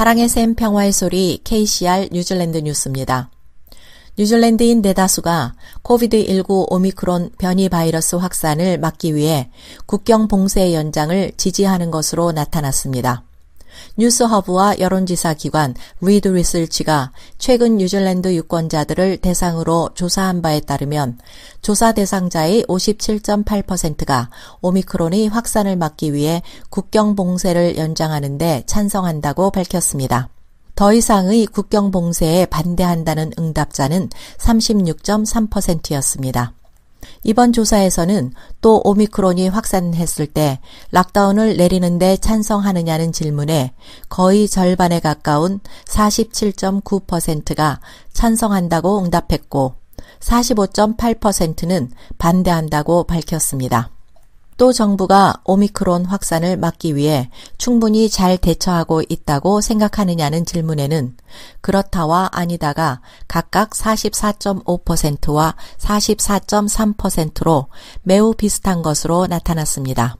사랑의 샘 평화의 소리 KCR 뉴질랜드 뉴스입니다. 뉴질랜드인 대다수가 코비드-19 오미크론 변이 바이러스 확산을 막기 위해 국경 봉쇄 연장을 지지하는 것으로 나타났습니다. 뉴스허브와 여론지사 기관 리드 리슬치가 최근 뉴질랜드 유권자들을 대상으로 조사한 바에 따르면 조사 대상자의 57.8%가 오미크론이 확산을 막기 위해 국경 봉쇄를 연장하는 데 찬성한다고 밝혔습니다. 더 이상의 국경 봉쇄에 반대한다는 응답자는 36.3%였습니다. 이번 조사에서는 또 오미크론이 확산했을 때 락다운을 내리는데 찬성하느냐는 질문에 거의 절반에 가까운 47.9%가 찬성한다고 응답했고 45.8%는 반대한다고 밝혔습니다. 또 정부가 오미크론 확산을 막기 위해 충분히 잘 대처하고 있다고 생각하느냐는 질문에는 그렇다와 아니다가 각각 44.5%와 44.3%로 매우 비슷한 것으로 나타났습니다.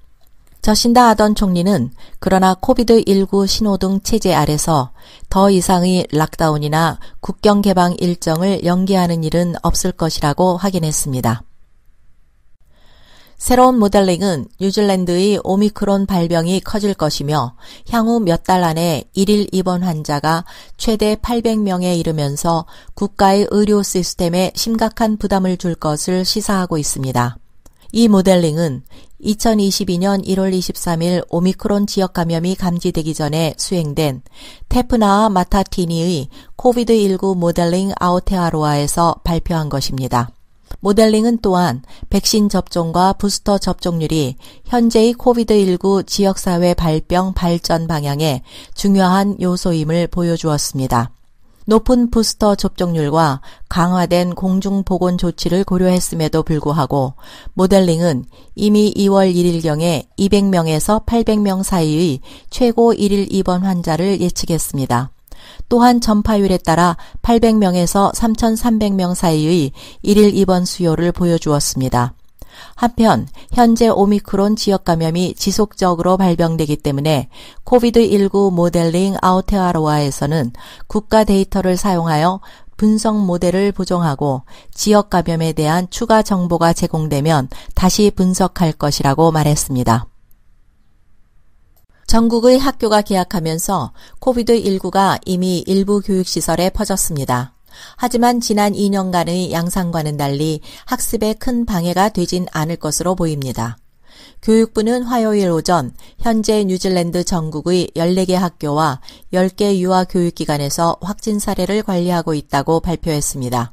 저신다 하던 총리는 그러나 코비드19 신호등 체제 아래서 더 이상의 락다운이나 국경 개방 일정을 연기하는 일은 없을 것이라고 확인했습니다. 새로운 모델링은 뉴질랜드의 오미크론 발병이 커질 것이며 향후 몇 달 안에 1일 입원 환자가 최대 800명에 이르면서 국가의 의료 시스템에 심각한 부담을 줄 것을 시사하고 있습니다. 이 모델링은 2022년 1월 23일 오미크론 지역 감염이 감지되기 전에 수행된 테프나와 마타티니의 코비드19 모델링 아오테아로아에서 발표한 것입니다. 모델링은 또한 백신 접종과 부스터 접종률이 현재의 코비드19 지역사회 발병 발전 방향에 중요한 요소임을 보여주었습니다. 높은 부스터 접종률과 강화된 공중보건 조치를 고려했음에도 불구하고 모델링은 이미 2월 1일경에 200명에서 800명 사이의 최고 1일 입원 환자를 예측했습니다. 또한 전파율에 따라 800명에서 3,300명 사이의 1일 입원 수요를 보여주었습니다. 한편 현재 오미크론 지역 감염이 지속적으로 발병되기 때문에 코비드19 모델링 아우테아로아에서는 국가 데이터를 사용하여 분석 모델을 보정하고 지역 감염에 대한 추가 정보가 제공되면 다시 분석할 것이라고 말했습니다. 전국의 학교가 개학하면서 코비드19가 이미 일부 교육시설에 퍼졌습니다. 하지만 지난 2년간의 양상과는 달리 학습에 큰 방해가 되진 않을 것으로 보입니다. 교육부는 화요일 오전 현재 뉴질랜드 전국의 14개 학교와 10개 유아 교육기관에서 확진 사례를 관리하고 있다고 발표했습니다.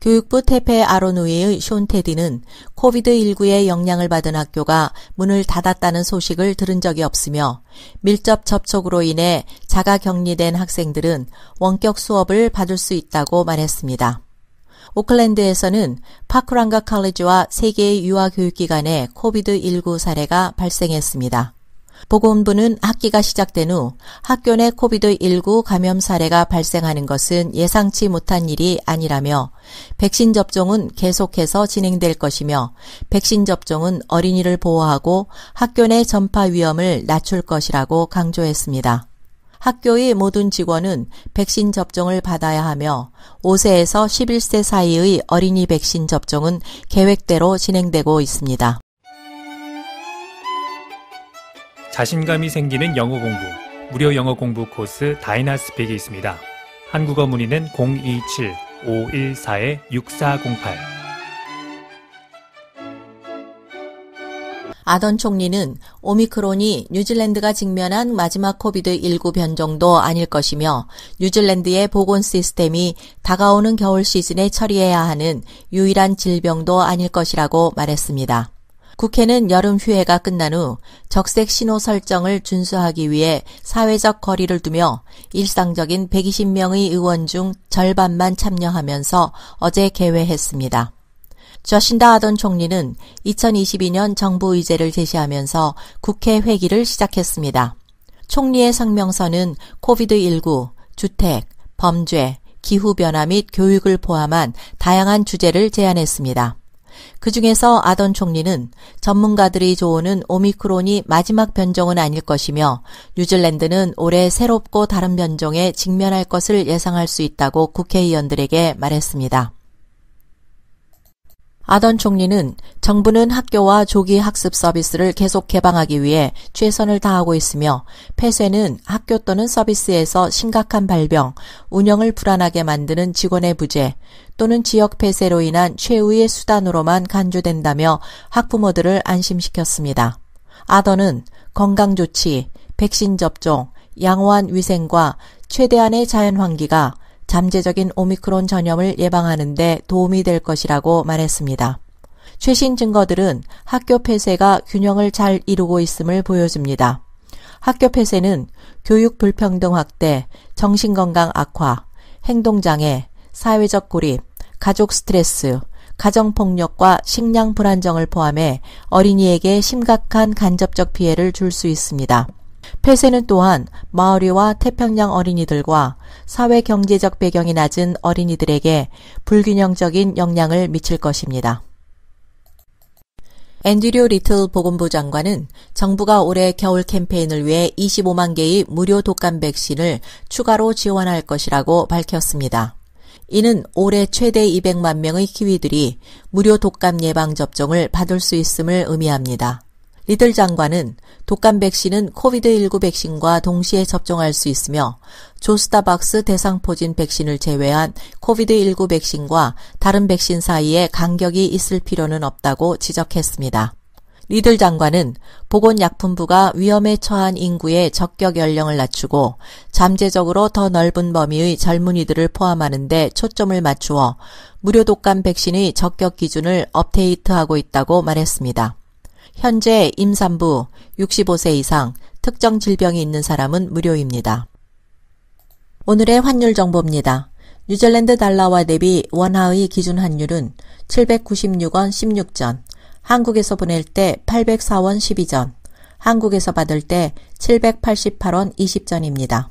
교육부 테페 아로누이의 숀테디는 코비드19의 영향을 받은 학교가 문을 닫았다는 소식을 들은 적이 없으며 밀접 접촉으로 인해 자가 격리된 학생들은 원격 수업을 받을 수 있다고 말했습니다. 오클랜드에서는 파크랑가 칼리지와 세개의 유아 교육기관에 코비드19 사례가 발생했습니다. 보건부는 학기가 시작된 후 학교 내 코비드-19 감염 사례가 발생하는 것은 예상치 못한 일이 아니라며 백신 접종은 계속해서 진행될 것이며 백신 접종은 어린이를 보호하고 학교 내 전파 위험을 낮출 것이라고 강조했습니다. 학교의 모든 직원은 백신 접종을 받아야 하며 5세에서 11세 사이의 어린이 백신 접종은 계획대로 진행되고 있습니다. 자신감이 생기는 영어 공부 무료 영어 공부 코스 다이나스픽이 있습니다. 한국어 문의는 027-514-6408 아던 총리는 오미크론이 뉴질랜드가 직면한 마지막 코비드19 변종도 아닐 것이며 뉴질랜드의 보건 시스템이 다가오는 겨울 시즌에 처리해야 하는 유일한 질병도 아닐 것이라고 말했습니다. 국회는 여름 휴회가 끝난 후 적색 신호 설정을 준수하기 위해 사회적 거리를 두며 일상적인 120명의 의원 중 절반만 참여하면서 어제 개회했습니다. 저신다 하던 총리는 2022년 정부 의제를 제시하면서 국회 회기를 시작했습니다. 총리의 성명서는 코비드19, 주택, 범죄, 기후변화 및 교육을 포함한 다양한 주제를 제안했습니다. 그 중에서 아던 총리는 전문가들이 조언은 오미크론이 마지막 변종은 아닐 것이며 뉴질랜드는 올해 새롭고 다른 변종에 직면할 것을 예상할 수 있다고 국회의원들에게 말했습니다. 아던 총리는 정부는 학교와 조기 학습 서비스를 계속 개방하기 위해 최선을 다하고 있으며 폐쇄는 학교 또는 서비스에서 심각한 발병, 운영을 불안하게 만드는 직원의 부재 또는 지역 폐쇄로 인한 최후의 수단으로만 간주된다며 학부모들을 안심시켰습니다. 아더는 건강 조치, 백신 접종, 양호한 위생과 최대한의 자연 환기가 잠재적인 오미크론 전염을 예방하는데 도움이 될 것이라고 말했습니다. 최신 증거들은 학교 폐쇄가 균형을 잘 이루고 있음을 보여줍니다. 학교 폐쇄는 교육 불평등 확대, 정신건강 악화, 행동장애, 사회적 고립, 가족 스트레스, 가정폭력과 식량 불안정을 포함해 어린이에게 심각한 간접적 피해를 줄 수 있습니다. 폐쇄는 또한 마오리와 태평양 어린이들과 사회 경제적 배경이 낮은 어린이들에게 불균형적인 영향을 미칠 것입니다. 앤드류 리틀 보건부 장관은 정부가 올해 겨울 캠페인을 위해 25만 개의 무료 독감 백신을 추가로 지원할 것이라고 밝혔습니다. 이는 올해 최대 200만 명의 키위들이 무료 독감 예방 접종을 받을 수 있음을 의미합니다. 리들 장관은 독감 백신은 코비드19 백신과 동시에 접종할 수 있으며 조스타박스 대상포진 백신을 제외한 코비드19 백신과 다른 백신 사이에 간격이 있을 필요는 없다고 지적했습니다. 리들 장관은 보건약품부가 위험에 처한 인구의 적격 연령을 낮추고 잠재적으로 더 넓은 범위의 젊은이들을 포함하는데 초점을 맞추어 무료 독감 백신의 적격 기준을 업데이트하고 있다고 말했습니다. 현재 임산부 65세 이상 특정 질병이 있는 사람은 무료입니다. 오늘의 환율 정보입니다. 뉴질랜드 달러와 대비 원화의 기준 환율은 796원 16전, 한국에서 보낼 때 804원 12전, 한국에서 받을 때 788원 20전입니다.